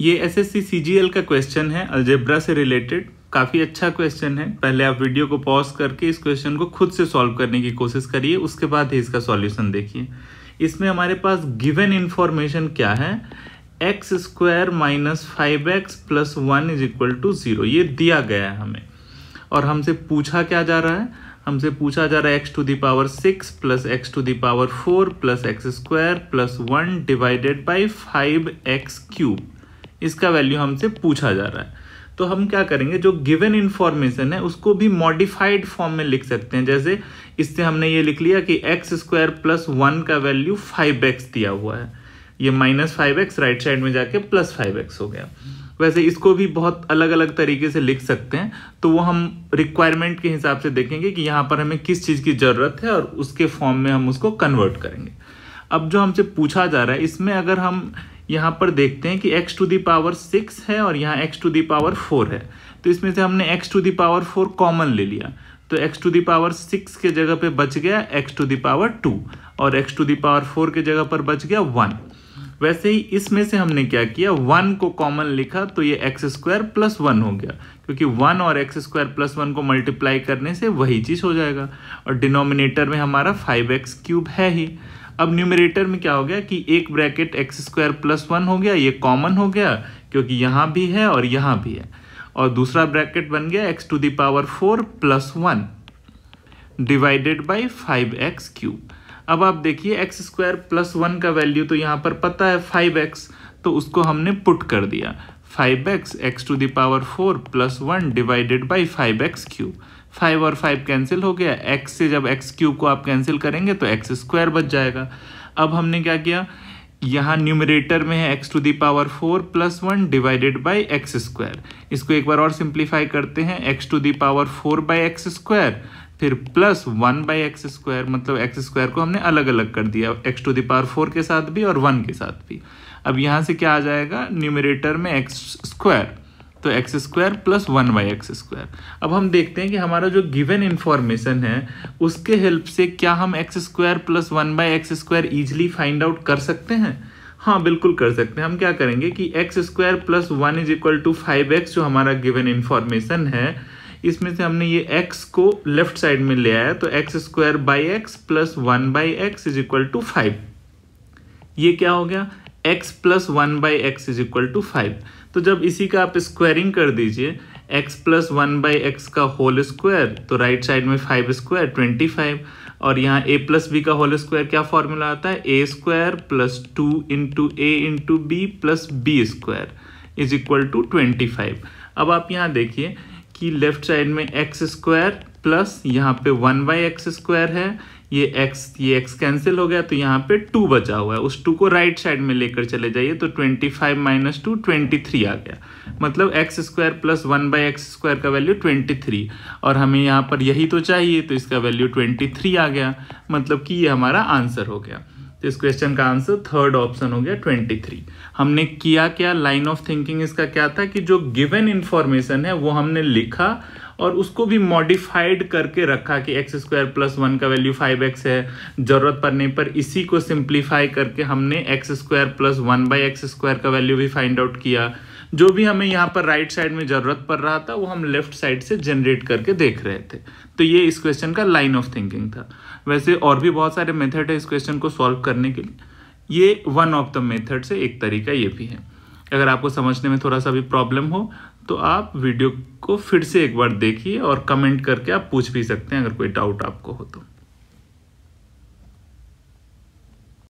ये S S C C G L का question है अलजेब्रा से रिलेटेड काफ़ी अच्छा क्वेश्चन है पहले आप वीडियो को पॉज करके इस क्वेश्चन को खुद से सॉल्व करने की कोशिश करिए उसके बाद ही इसका सॉल्यूशन देखिए इसमें हमारे पास गिवन इन्फॉर्मेशन क्या है x square minus five x plus one is equal to zero ये दिया गया है हमें और हमसे पूछा क्या जा रहा है हमसे पूछा जा रहा है x to the power six plus x to the power four plus x square plus one divided by five x cube इसका वैल्यू हमसे पूछा जा रहा है तो हम क्या करेंगे जो गिवन इन्फॉर्मेशन है उसको भी मॉडिफाइड फॉर्म में लिख सकते हैं जैसे इससे हमने ये लिख लिया कि एक्स स्क्वायर प्लस वन का वैल्यू फाइव एक्स दिया हुआ है ये minus five x right side में जाके प्लस फाइव एक्स हो गया वैसे इसको भी बहुत अलग अलग तरीके से लिख सकते हैं तो वो हम रिक्वायरमेंट के हिसाब से देखेंगे कि यहाँ पर हमें किस चीज़ की ज़रूरत है और उसके फॉर्म में हम उसको कन्वर्ट करेंगे अब जो हमसे पूछा जा रहा है इसमें अगर हम यहाँ पर देखते हैं कि x to the power six है और यहाँ x to the power four है तो इसमें से हमने x to the power four common ले लिया तो x to the power six के जगह पे बच गया x to the power two और x to the power four के जगह पर बच गया वन वैसे ही इसमें से हमने क्या किया वन को कॉमन लिखा तो ये एक्स स्क्वायर प्लस वन हो गया क्योंकि वन और एक्स स्क्वायर प्लस वन को मल्टीप्लाई करने से वही चीज़ हो जाएगा और डिनोमिनेटर में हमारा फाइव एक्स क्यूब है ही अब न्यूमरेटर में क्या हो गया कि एक bracket x square plus one हो गया ये कॉमन हो गया क्योंकि यहाँ भी है और यहाँ भी है और दूसरा ब्रैकेट बन गया x to the power four plus one divided by five x cube अब आप देखिए एक्स स्क्वायर प्लस वन का वैल्यू तो यहाँ पर पता है फाइव एक्स तो उसको हमने पुट कर दिया five x x to the power four plus one divided by five x cube five और फाइव कैंसिल हो गया एक्स से जब एक्स क्यूब को आप कैंसिल करेंगे तो एक्स स्क्वायर बच जाएगा अब हमने क्या किया यहाँ न्यूमरेटर में है x to the power four plus one divided by x square इसको एक बार और सिंप्लीफाई करते हैं x to the power four by x square फिर plus one by x square मतलब एक्स स्क्वायर को हमने अलग अलग कर दिया x to the power four के साथ भी और वन के साथ भी अब यहाँ से क्या आ जाएगा न्यूमरेटर में एक्स स्क्वायर तो x square plus one by x square अब हम देखते हैं कि हमारा जो गिवन इन्फॉर्मेशन है उसके हेल्प से क्या हम x square plus one by x square easily find out कर सकते हैं हाँ बिल्कुल कर सकते हैं हम क्या करेंगे कि x square plus one is equal to five x जो हमारा गिवन इन्फॉर्मेशन है इसमें से हमने ये एक्स को लेफ्ट साइड में ले आया तो x square by x plus one by x is equal to five ये क्या हो गया x plus one by x is equal to five तो जब इसी का आप स्क्वायरिंग कर दीजिए x plus one by x का होल स्क्वायर तो राइट साइड में फाइव स्क्वायर ट्वेंटी फाइव और यहाँ ए प्लस बी का होल स्क्वायर क्या फॉर्मूला आता है a square plus two into A into b plus b square is equal to twenty five अब आप यहाँ देखिए कि लेफ्ट साइड में एक्स स्क्वायर प्लस यहाँ पे वन बाई एक्स स्क्वायर है ये x ये x कैंसिल हो गया तो यहाँ पे टू बचा हुआ है उस टू को राइट साइड में लेकर चले जाइए तो twenty five minus two twenty three आ गया मतलब x square plus one by x square का वैल्यू ट्वेंटी थ्री और हमें यहाँ पर यही तो चाहिए तो इसका वैल्यू ट्वेंटी थ्री आ गया मतलब कि ये हमारा आंसर हो गया तो इस क्वेश्चन का आंसर थर्ड ऑप्शन हो गया 23 हमने किया क्या लाइन ऑफ थिंकिंग इसका क्या था कि जो गिवन इन्फॉर्मेशन है वो हमने लिखा और उसको भी मॉडिफाइड करके रखा कि एक्स स्क्वायर प्लस वन का वैल्यू फाइव एक्स है जरूरत पड़ने पर इसी को सिंप्लीफाई करके हमने x square plus one by x square का वैल्यू भी फाइंड आउट किया जो भी हमें यहाँ पर राइट साइड में ज़रूरत पड़ रहा था वो हम लेफ्ट साइड से जनरेट करके देख रहे थे तो ये इस क्वेश्चन का लाइन ऑफ थिंकिंग था वैसे और भी बहुत सारे मेथड है इस क्वेश्चन को सॉल्व करने के लिए ये वन ऑफ द मेथड से एक तरीका ये भी है अगर आपको समझने में थोड़ा सा भी प्रॉब्लम हो तो आप वीडियो को फिर से एक बार देखिए और कमेंट करके आप पूछ भी सकते हैं अगर कोई डाउट आपको हो तो